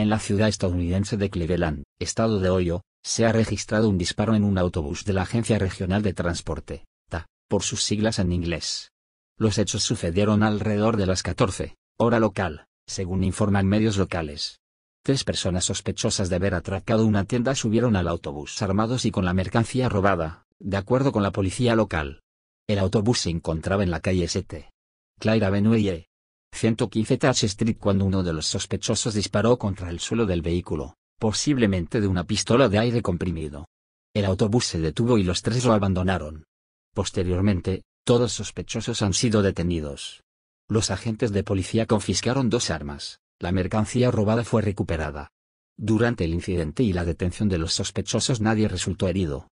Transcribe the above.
En la ciudad estadounidense de Cleveland, estado de Ohio, se ha registrado un disparo en un autobús de la Agencia Regional de Transporte, TA, por sus siglas en inglés. Los hechos sucedieron alrededor de las 14, hora local, según informan medios locales. Tres personas sospechosas de haber atracado una tienda subieron al autobús armados y con la mercancía robada, de acuerdo con la policía local. El autobús se encontraba en la calle 7. Claire Avenue e. 115 Touch Street cuando uno de los sospechosos disparó contra el suelo del vehículo, posiblemente de una pistola de aire comprimido. El autobús se detuvo y los tres lo abandonaron. Posteriormente, todos sospechosos han sido detenidos. Los agentes de policía confiscaron dos armas, la mercancía robada fue recuperada. Durante el incidente y la detención de los sospechosos nadie resultó herido.